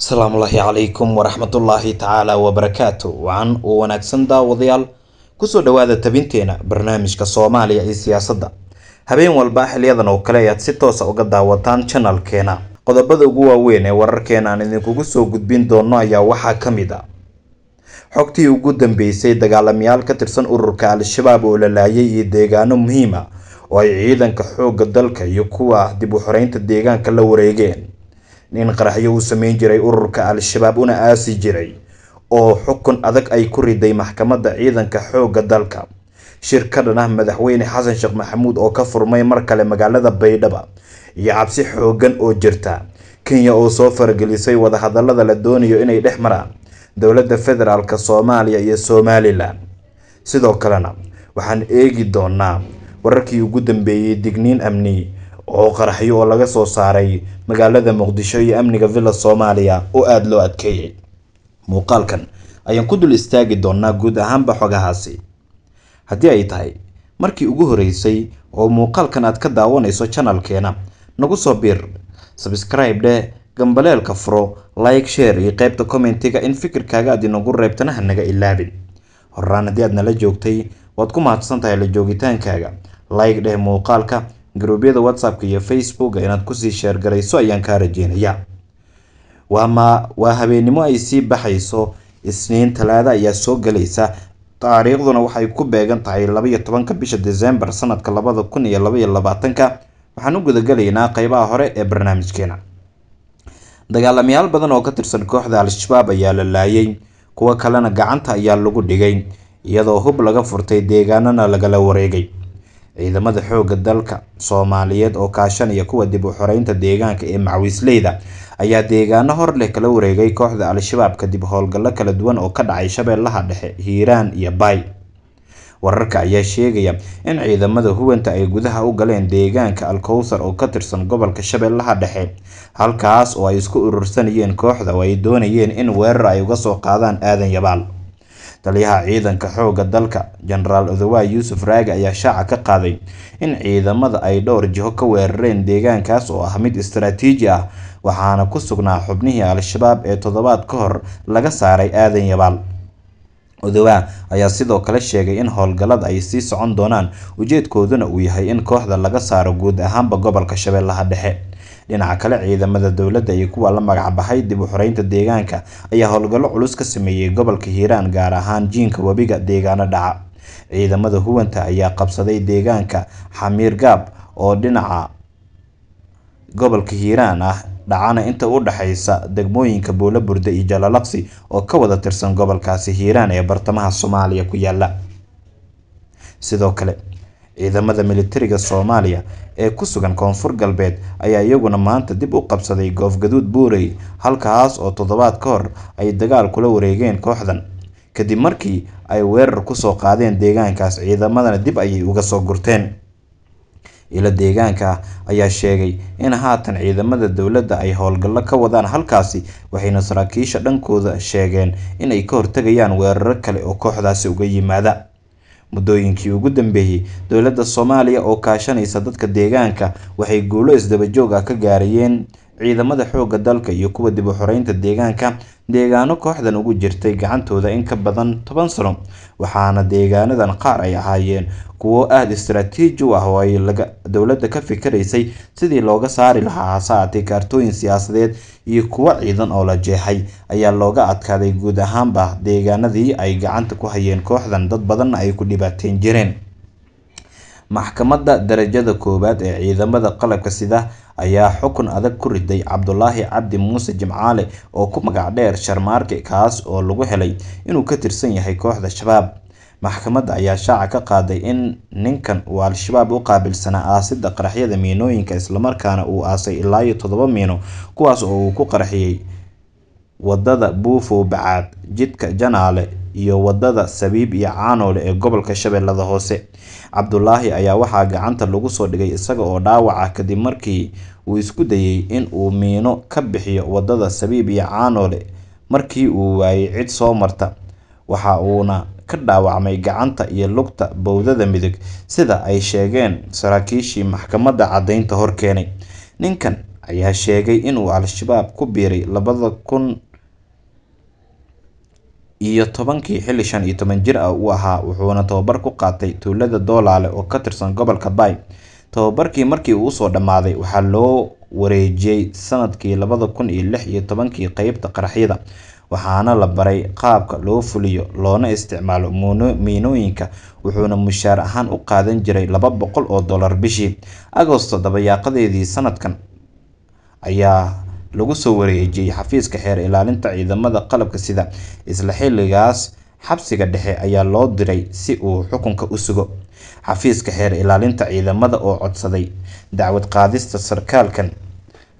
asalaamullaahi calaykum waraxmatullaahi tacaala wabarakaatu wacan u wanaagsan daawadayaal kusoo dhowaada tabinteena barnaamijka soomaaliya iyo siyaasadda habeen walba xiliyadan oo kale ayaad si toosa uga daawataan janalkeena qodobada ugu waaweyn ee wararkeena aan idinkugu soo gudbin doonno ayaa waxaa ka mid a ah. xogtii ugu dambeysay dagaalamayaal ka tirsan ururka al-shabaab oo lalaayay iyo deegaano muhiima ah oo ay ciidanka xoogga dalka iyo kuwa dib u xoreynta deegaanka la wareegeen nin qaraxyo uu sameyn jiray ururka al-shabaab una aasi jiray oo xukun adag ay ku riday maxkamadda ciidanka xoogga dalka shirkadan ah madaxweyne xasan sheekh maxamuud oo ka furmay mar kale magaalada baydhaba iyo cabsi xooggan oo jirta kenya oo soo faragelisay wadahadalada la doonayo inay dhex maraan dowladda federaalk soomaaliya iyo somalilan sidoo kalena waxaan eegi doonaa wararkii ugu dambeeyey digniin amni oo qaraxyo oo laga soo saaray magaalada muqdisho iyo amniga villa soomaaliya oo aada loo adkeeyay muuqaalkan ayaan ku dul istaagi doonaa guud ahaanba xogahaasi haddii ay tahay markii ugu horeysay oo muuqaalkan aad ka daawanayso janalkeena nagu soo biir subscribe dheh gambaleelka furo like share iyo qaybta commentiga in fikirkaaga aad inagu reebtana ha naga ilaabin horraan haddii aad nala joogtay waad ku mahadsan tahay la joogitaankaaga like dheh muuqaalka garuubyada whatsappka iyo facebooka inaad kusii sheergarayso ayaan kaa rajeynaya waama waa habeennimo ay sii baxayso isniin talaada ayaa soo galaysa taariikhduna waxay ku beegan tahay labaiyo tobanka bisha december sanadka labada kun iyo labayo labaatanka waxaan u gudagalaynaa qaybaha hore ee barnaamijkeena dagaalamayaal badan oo ka tirsan kooxda al-shabaab ayaa la laayay kuwo kalena gacanta ayaa lagu dhigay iyadoo hub laga furtay deegaanana lagala wareegay ciidamada xoogga dalka Soomaaliyeed oo kaashanaya kuwa dib u xoreynta deegaanka ee macwiisleyda ayaa deegaano hor leh kala wareegay kooxda al-shabaab kadib howlgallo kala duwan oo ka dhacay shabeellaha dhexe hiiraan iyo baay wararka ayaa sheegaya in ciidamada huwanta ay gudaha u galeen deegaanka alkowsar oo ka tirsan gobolka shabeellaha dhexe halkaas oo ay isku urursanayeen kooxda oo ay doonayeen in weerar ay uga soo qaadaan aadan yabaal taliyaha ciidanka xoogga dalka jenaraal odawaay yuusuf raage ayaa shaaca ka qaaday in ciidamada ay dhowr jiho ka weerareen deegaankaas oo ah mid istaraatiiji ah waxaana ku sugnaa xubnihii al-shabaab ee toddobaad ka hor laga saaray aadan yabaal odowa ayaa sidoo kale sheegay in howlgallada ay sii socon doonaan ujeedkooduna uu yahay in kooxda laga saaro guud ahaanba gobolka shabeellaha dhexe dhinaca kale ciidamada dowladda iyo kuwa la magacbaxay dib u xoreynta deegaanka ayaa howlgallo culus ka sameeyey gobolka hiiraan gaar ahaan jiinka webiga deegaano dhaca ciidamada huwanta ayaa qabsaday deegaanka xamiir gaab oo dhinaca gobolka hiiraan ah dhacana inta u dhexaysa degmooyinka buulo burde iyo jalalabsi oo ka wada tirsan gobolkaasi hiiraan ee bartamaha soomaaliya ku yaala sidoo kale ciidamada militariga soomaaliya ee ku sugan koonfur galbeed ayaa iyaguna maanta dib u qabsaday goofgaduud buurey halkaas oo toddobaad ka hor ay dagaal kula wareegeen kooxdan kadib markii ay weerar kusoo qaadeen deegaankaas ciidamadana dib ayay uga soo gurteen ilo deegaanka ayaa sheegay in haatan ciidamada dowladda ay howlgallo ka wadaan halkaasi waxayna saraakiisha dhankooda sheegeen in ay ka hortegayaan weeraro kale oo kooxdaasi uga yimaada muddooyinkii ugu dambeeyey dowladda soomaaliya oo kaashanaysa dadka deegaanka waxay guulo isdabajoog ah ka gaarayeen ciidamada xoogga dalka iyo kuwa dib u xoreynta deegaanka deegaano kooxdan ugu jirtay gacantooda in ka badan toban sano waxaana deegaanadan qaar ay ahaayeen kuwo aada istaraatiiji u ah oo ay dowladda ka fikiraysay sidii looga saari lahaa hasaatee kaartooyin siyaasadeed iyo kuwo ciidan oo la jeexay ayaa looga adkaaday guud ahaanba deegaanadii ay gacanta ku hayeen kooxdan dad badanna ay ku dhibaateen jireen Maxkamadda Darajada Koowaad ee Ciidamada Qalabka Sida ayaa xukun adag ku riday Cabdulaahi Cabdi Muuse Jimcaale oo ku magac dheer Sharmaarke kaas oo lagu helay inuu ka tirsan yahay kooxda shabaab. Maxkamadda ayaa shaaca ka qaaday in ninkan uu Al-shabaab u qaabilsanaa aasidda qaraxyada miinooyinka islamarkaana uu aasay ilaa iyo todoba miino kuwaas oo uu ku qarxiyay wadada buufow Bacaad, jidka Janaale iyo wadada Sabiib iyo Caanole ee gobolka Shabeellada Hoose Cabdulaahi ayaa waxaa gacanta lagu soo dhigay isaga oo dhaawaca kadib markii uu isku dayay in uu miino ka bixiyo wadada Sabiib iyo caanoole markii uu waayay cid soo marta waxa uuna ka dhaawacmay gacanta iyo lugta bowdada midig sida ay sheegeen saraakiishii maxkamadda caddaynta horkeenay ninkan ayaa sheegay inuu al-shabaab ku biiray labada kun iyo tobankii xili shan iyo toban jir ah u ahaa wuxuuna tababar ku qaatay tuulada doolaale oo ka tirsan gobolka bay tababarkii markii uu usoo dhammaaday waxaa loo wareejiyey sanadkii labada kun iyo lix iyo tobankii qeybta qaraxyada waxaana la baray qaabka loo fuliyo loona isticmaalo miinooyinka wuxuuna mushaar ahaan u qaadan jiray laba boqol oo dollar bishii agosto dabayaaqadeedii sanadkan ayaa lagu soo wareejiyey xafiiska xeer ilaalinta ciidamada qalabka sida isla xilligaas xabsiga dhexe ayaa loo diray si uu xukunka u sugo xafiiska xeer ilaalinta ciidamada oo codsaday dacwad qaadista sarkaalkan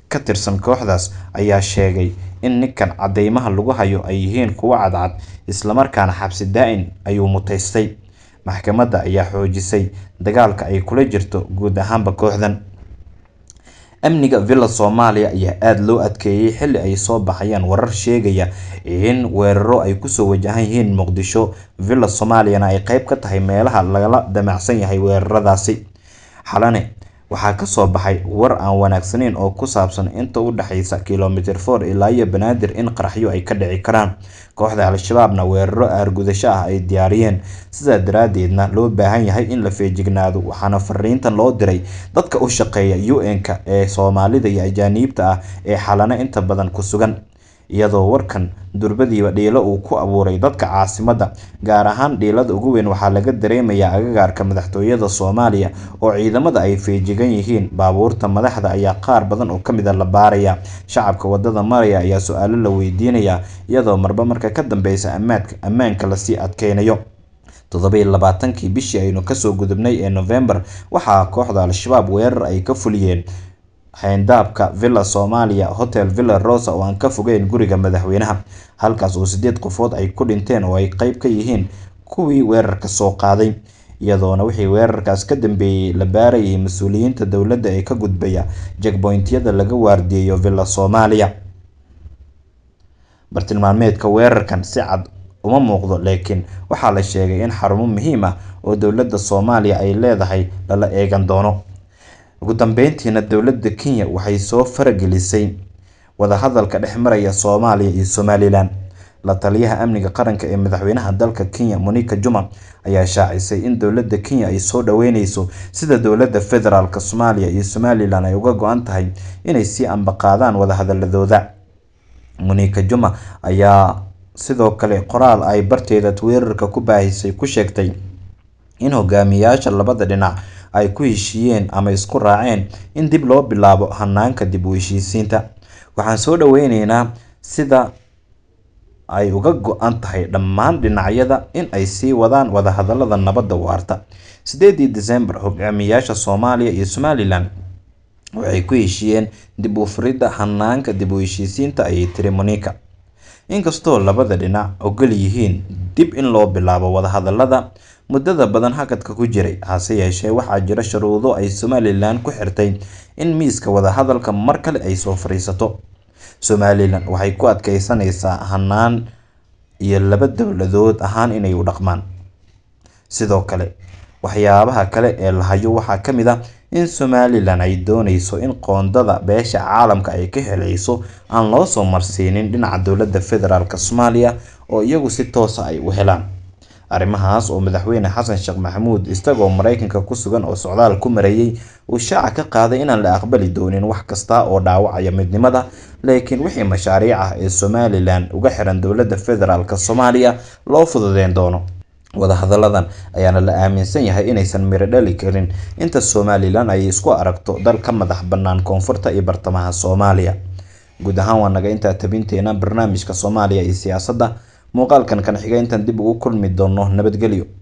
ka tirsan kooxdaas ayaa sheegay in ninkan caddeymaha lagu hayo ay yihiin kuwo cadcad islamarkaana xabsi daa-in ayuu mutaystay maxkamadda ayaa xoojisay dagaalka ay kula jirto guud ahaanba kooxdan amniga villa soomaaliya ayaa aada loo adkeeyey xilli ay soo baxayeen warar sheegaya in weeraro ay kusoo wajahan yihiin muqdisho villa soomaaliyana ay qeyb ka tahay meelaha lagala damacsan yahay weeraradaasi xalane waxaa ka soo baxay war aan wanaagsaneyn oo ku saabsan inta u dhexaysa kilomitir foor ilaa iyo banaadir in qaraxyo ay ka dhici karaan kooxda al-shabaabna weeraro aargudasho ah ay diyaariyeen sidaa daraaddeedna loo baahan yahay in la feejignaado waxaana fariintan loo diray dadka u shaqeeya u n-ka ee soomaalida iyo ajaaniibta ah ee xalana inta badan ku sugan iyadoo warkan durbadiiba dhiilo uu ku abuuray dadka caasimadda gaar ahaan dhiilada ugu weyn waxaa laga dareemayaa agagaarka madaxtooyada soomaaliya oo ciidamada ay feejigan yihiin baabuurta madaxda ayaa qaar badan oo ka mid a ah la baaraya shacabka wadada maraya ayaa su-aalo la weydiinaya iyadoo marba marka ka dambeysa ammaanka lasii adkeynayo toddoba labaatankii bishii aynu kasoo gudubnay ee novembar waxaa kooxda al-shabaab weerar ay ka fuliyeen xayndaabka Villa Somalia Hotel Villa Rosa oo aan ka fogeyn guriga madaxweynaha, halkaas oo sideed qofood ay ku dhinteen oo ay qayb ka yihiin kuwii weerarka soo qaaday, iyadoona wixii weerarkaas ka dambeeyey la baarayay uuliyiinta dowladda ee ka gudbaya checkpoint laga waardiyayo Villa soomaaliya Bartilmaameedka weerarkan si cad uma muuqdo, laakiin waxaa la sheegay in xarumo muhiim ah oo dowladda Soomaaliya ay leedahay lala eegan doono ugu dambeyntiina dowladda kenya waxay soo faragelisay wadahadalka dhex maraya soomaaliya iyo somalilan la taliyaha amniga qaranka ee madaxweynaha dalka kenya monika juma ayaa shaacisay in dowladda kenya ay soo dhaweyneyso sida dowladda federaalk soomaaliya iyo somalilan ay uga go-an tahay inay sii ambaqaadaan wadahadaladooda monika juma ayaa sidoo kale qoraal ay barteeda twitter ku baahisay ku sheegtay in hogaamiyayaasha labada dhinac ay ku heshiiyeen ama isku raaceen in dib loo bilaabo hanaanka dib u heshiisiinta waxaan soo dhoweyneynaa sida ay uga go-an tahay dhammaan dhinacyada in ay sii wadaan wadahadalada nabadda waarta sideedii desembar hogaamiyaasha soomaaliya iyo somalilan waxay ku heshiiyeen dib u furidda hanaanka dib u heshiisiinta ayay tiri monika inkastoo labada dhinac ogol yihiin dib in loo bilaabo wadahadalada muddada badan hakadka ku jiray hase yeeshee waxaa jira shuruudo ay somalilan ku xirtay in miiska wadahadalka mar kale ay soo fariisato somalilan waxay ku adkeysanaysaa hanaan iyo laba dowladood ahaan inay u dhaqmaan sidoo kale waxyaabaha kale ee lahayo waxaa ka mid ah in somalilan ay doonayso in qoondada beesha caalamka ay ka helayso aan loo soo marsiinin dhinaca dowladda federaalk soomaaliya oo iyagu si toosa ah ay u helaan arrimahaas oo madaxweyne xasan sheekh maxamuud isagoo maraykanka ku sugan oo socdaal ku marayay uu shaaca ka qaaday inaan la aqbali doonin wax kasta oo dhaawacaya midnimada laakiin wixii mashaariic ah ee somalilan uga xiran dowladda federaalk soomaaliya loo fududeyn doono wadahadalladan ayaana la aaminsan yahay inaysan miro dhali karin inta somalilan ay isku aragto dal ka madax bannaan koonfurta iyo bartamaha soomaaliya guud ahaan waa naga intaa tabinteena barnaamijka soomaaliya iyo siyaasadda muuqaalkan kan xiga intaan dib ugu kulmi doono nabadgelyo